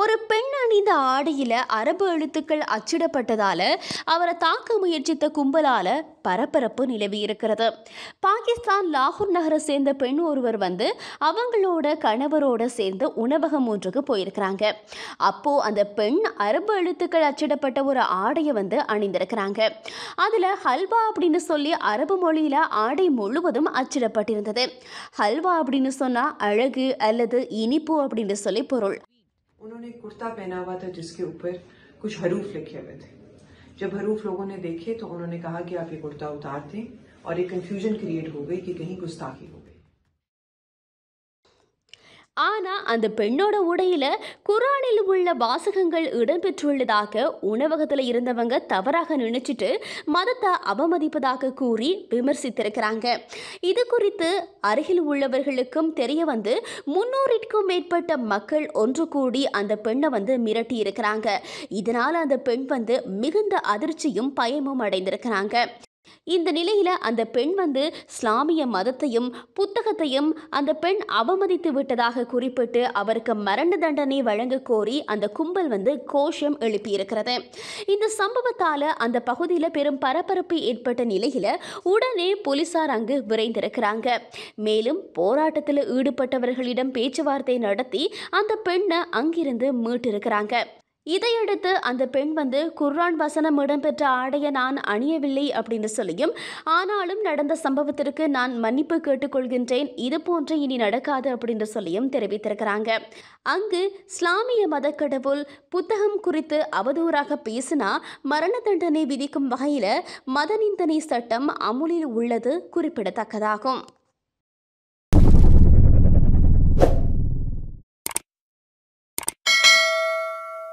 ஒரு பெண் அணிந்த ஆடையில் அரபு எழுத்துக்கள் அச்சிடப்பட்டதால் அவரை தாக்க முயற்சித்த கும்பலால் பரபரப்பு நிலவி இருக்கிறது பாகிஸ்தான் லாகூர் நகரை சேர்ந்த பெண் ஒருவர் வந்து அவங்களோட கணவரோட சேர்ந்து உணவகம் ஒன்றுக்கு போயிருக்கிறாங்க அப்போ அந்த பெண் அரபு எழுத்துக்கள் அச்சிடப்பட்ட ஒரு ஆடையை வந்து அணிந்திருக்கிறாங்க அதில் ஹல்வா அப்படின்னு சொல்லி அரபு மொழியில் ஆடை முழுவதும் அச்சிடப்பட்டிருந்தது ஹல்வா அப்படின்னு சொன்னால் அழகு அல்லது இனிப்பு அப்படின்னு சொல்லி பொருள் उन्होंने कुर्ता पहना हुआ था जिसके ऊपर कुछ हरूफ लिखे हुए थे जब हरूफ लोगों ने देखे तो उन्होंने कहा कि आप ये कुर्ता उतार दें और एक कन्फ्यूजन क्रिएट हो गई कि कहीं गुस्ताखी हो गई ஆனால் அந்த பெண்ணோட உடையில் குரானில் உள்ள வாசகங்கள் இடம்பெற்றுள்ளதாக உணவகத்தில் இருந்தவங்க தவறாக நினைச்சிட்டு மதத்தை அவமதிப்பதாக கூறி விமர்சித்திருக்கிறாங்க இது குறித்து அருகில் உள்ளவர்களுக்கும் தெரிய வந்து முன்னூறிற்கும் மேற்பட்ட மக்கள் ஒன்று கூடி அந்த பெண்ணை வந்து மிரட்டி இருக்கிறாங்க இதனால் அந்த பெண் வந்து மிகுந்த அதிர்ச்சியும் பயமும் அடைந்திருக்கிறாங்க இந்த நிலையில அந்த பெண் வந்து இஸ்லாமிய மதத்தையும் புத்தகத்தையும் அந்த பெண் அவமதித்து விட்டதாக குறிப்பிட்டு அவருக்கு மரண தண்டனை வழங்க கோரி அந்த கும்பல் வந்து கோஷம் எழுப்பியிருக்கிறது இந்த சம்பவத்தால அந்த பகுதியில் பெரும் பரபரப்பு ஏற்பட்ட நிலையில உடனே போலீசார் அங்கு விரைந்திருக்கிறாங்க மேலும் போராட்டத்தில் ஈடுபட்டவர்களிடம் பேச்சுவார்த்தை நடத்தி அந்த பெண்ணை அங்கிருந்து மீட்டிருக்கிறாங்க இதையடுத்து அந்த பெண் வந்து குர்ரான் வசனம் இடம்பெற்ற ஆடையை நான் அணியவில்லை அப்படின்னு சொல்லியும் ஆனாலும் நடந்த சம்பவத்திற்கு நான் மன்னிப்பு கேட்டுக்கொள்கின்றேன் இது போன்று இனி நடக்காது அப்படின்னு சொல்லியும் தெரிவித்திருக்கிறாங்க அங்கு இஸ்லாமிய மதக்கடவுள் புத்தகம் குறித்து அவதூறாக பேசினா மரண தண்டனை விதிக்கும் வகையில் மதநிந்தனை சட்டம் அமுலில் உள்ளது குறிப்பிடத்தக்கதாகும்